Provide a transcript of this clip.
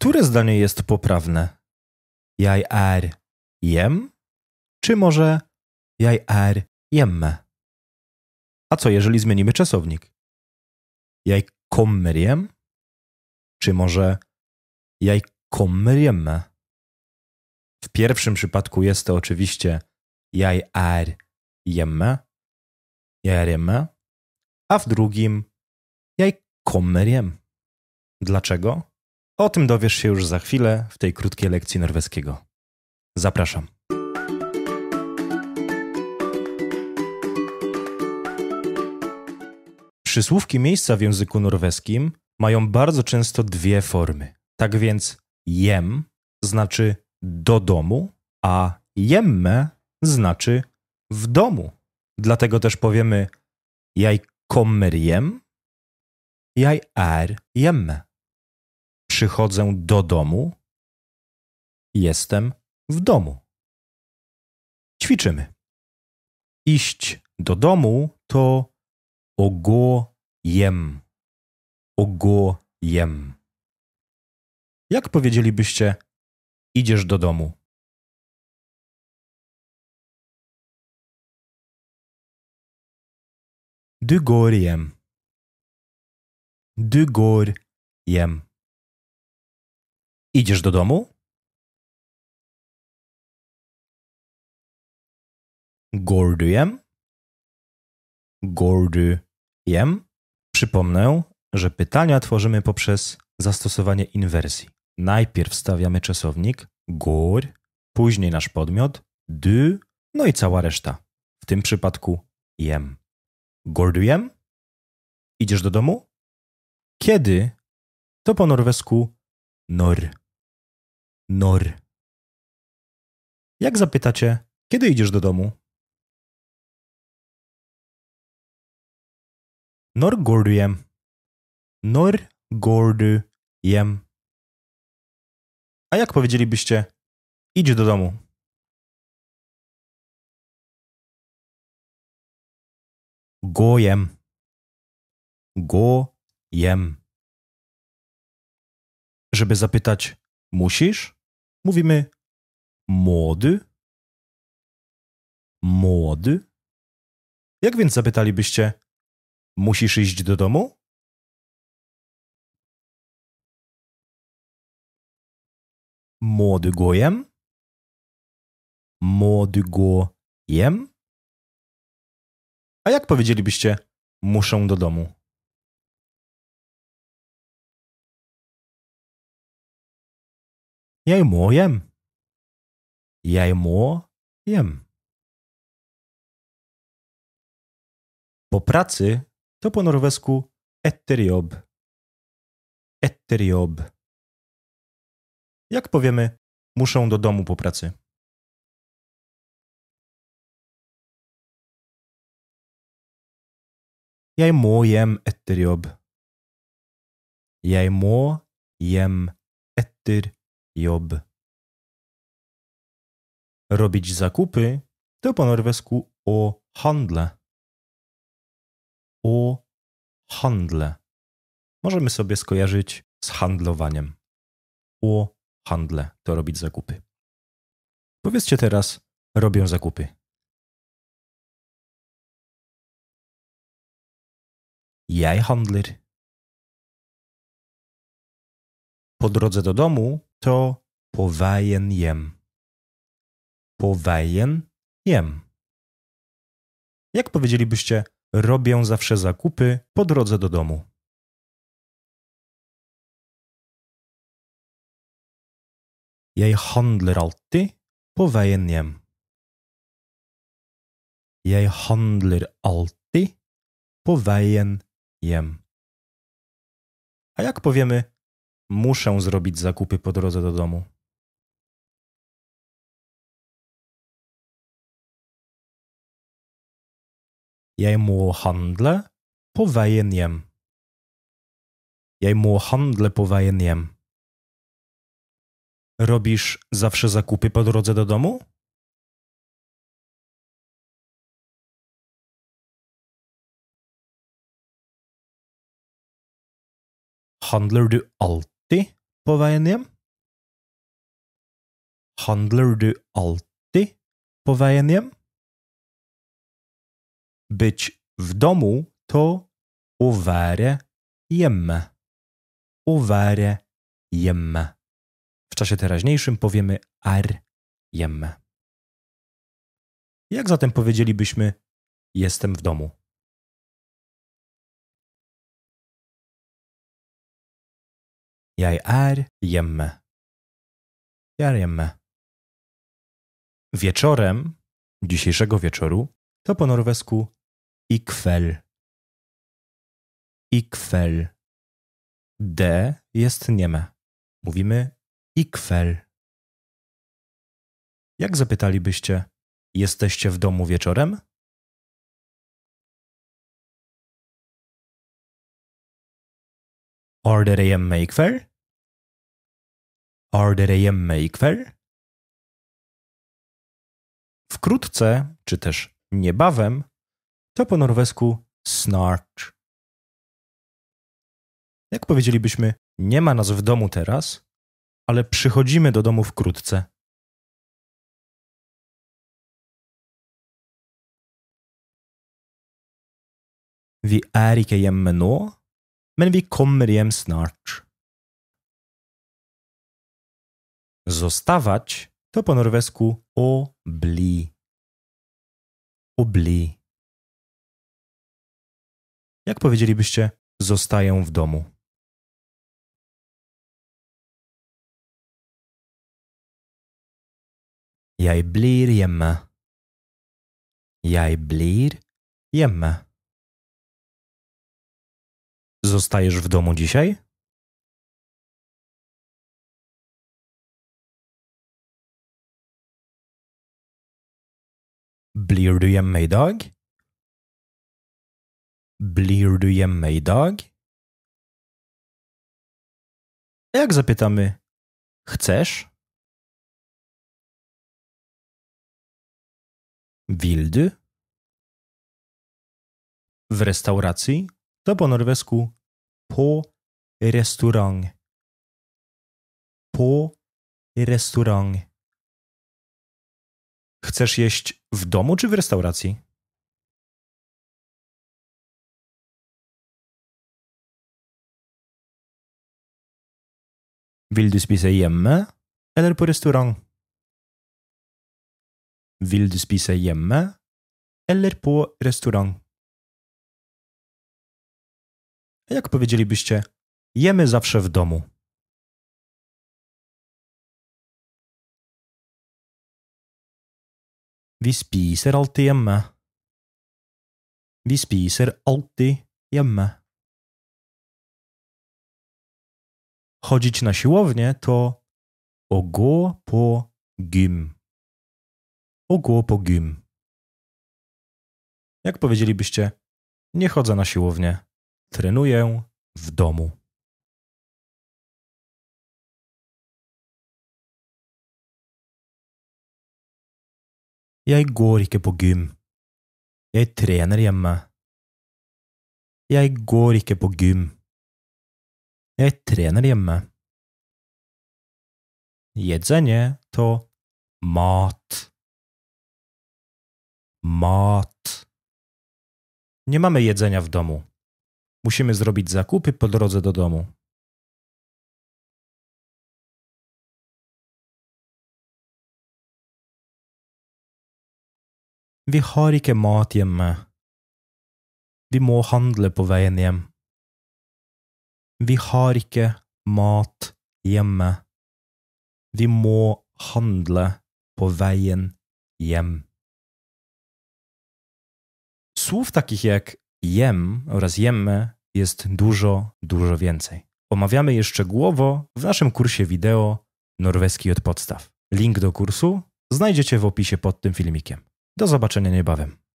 Które zdanie jest poprawne? Jaj er jem? Czy może jaj er jemme? A co jeżeli zmienimy czasownik? Jaj kommer jem? Czy może jaj kommer jemme? W pierwszym przypadku jest to oczywiście jaj er jemme, jaj jemme, a w drugim jaj kommer jem. Dlaczego? O tym dowiesz się już za chwilę w tej krótkiej lekcji norweskiego. Zapraszam. Przysłówki miejsca w języku norweskim mają bardzo często dwie formy. Tak więc jem znaczy do domu, a jemme znaczy w domu. Dlatego też powiemy jaj kommer jem, jaj er jemme przychodzę do domu, jestem w domu. Ćwiczymy. Iść do domu to ogojem. Ogojem. Jak powiedzielibyście, idziesz do domu? Du går Du Idziesz do domu? Gordyjem? Gordyjem? Przypomnę, że pytania tworzymy poprzez zastosowanie inwersji. Najpierw stawiamy czasownik gór, później nasz podmiot dy, no i cała reszta. W tym przypadku jem. Gordyjem? Idziesz do domu? Kiedy? To po norwesku nor nor. Jak zapytacie, kiedy idziesz do domu? Nor går Nor hjem? A jak powiedzielibyście, idź do domu? Gojem. hjem. Żeby zapytać, musisz? mówimy młody, młody. Jak więc zapytalibyście, musisz iść do domu? Młody gojem, młody gojem. A jak powiedzielibyście, muszę do domu? Jeg må hjem. Jeg må hjem. Po pracy to po norwesku etterjob. Etterjob. Jak powiemy, muszę do domu po pracy. Jeg må hjem etter jobb. Jeg må hjem etter jobb. Job. Robić zakupy to po norwesku o handle. O handle. Możemy sobie skojarzyć z handlowaniem. O handle to robić zakupy. Powiedzcie teraz, robię zakupy. Jaj handler. po drodze do domu, to powajen jem. Powajen jem. Jak powiedzielibyście, robię zawsze zakupy po drodze do domu. Jeg handler alltid på jem. hjem. handler alltid på veien hjem. A jak powiemy Muszę zrobić zakupy po drodze do domu. Jeg mu handle po veien hjem. mu handle po veien Robisz zawsze zakupy po drodze do domu? Handler du alt alltid på veien hjem? Handler du alltid på veien hjem? Być w domu to å være hjemme. Å være hjemme. W czasie teraźniejszym powiemy ar hjemme. Jak zatem powiedzielibyśmy jestem w domu? Jeg er hjemme. Jeg er hjemme. Wieczorem dzisiejszego wieczoru to po norwesku ikvel. Ikvel. D jest nieme. Mówimy ikvel. Jak zapytalibyście, jesteście w domu wieczorem? Are there a ikvel? Are there a Wkrótce, czy też niebawem, to po norwesku snarch. Jak powiedzielibyśmy, nie ma nas w domu teraz, ale przychodzimy do domu wkrótce. Vi er ikke hjemme nå, men vi kommer hjem snart. Zostawać to po norwesku obli. Obli. Jak powiedzielibyście, zostaję w domu. Jaj blir hjemme. Jaj blir hjemme. Zostajesz w domu dzisiaj? Blir du hjemme i dag? Blir du hjemme i dag? Jak zapytamy chcesz? Wildy? W restauracji to po norwesku po restaurant. Po restaurang. Chcesz jeść w domu czy w restauracji? Vil du spise hjemme eller på restaurant? Vil du spise hjemme eller på restaurant? Jak powiedzielibyście, jemy zawsze w domu. Vi spiser alltid hjemme. Vi spiser alltid hjemme. Chodzić na siłownię to o gå på gym. Å gå gym. Jak powiedzielibyście, nie chodzę na siłownię, trenuję w domu. Jeg går ikke på gym. Jeg trener hjemme. Jeg går ikke på gym. Jeg trener hjemme. Jedzenie to mat. Mat. Nie mamy jedzenia w domu. Musimy zrobić zakupy po drodze do domu. Vi har ikke mat hjemme. Vi må handle på veien hjem. Vi har ikke mat hjemme. Vi må handle på veien hjem. Słów takich jak jem oraz jemy jest dużo, dużo więcej. Omawiamy je szczegółowo w naszym kursie wideo Norweski od podstaw. Link do kursu znajdziecie w opisie pod tym filmikiem. Do zobaczenia niebawem.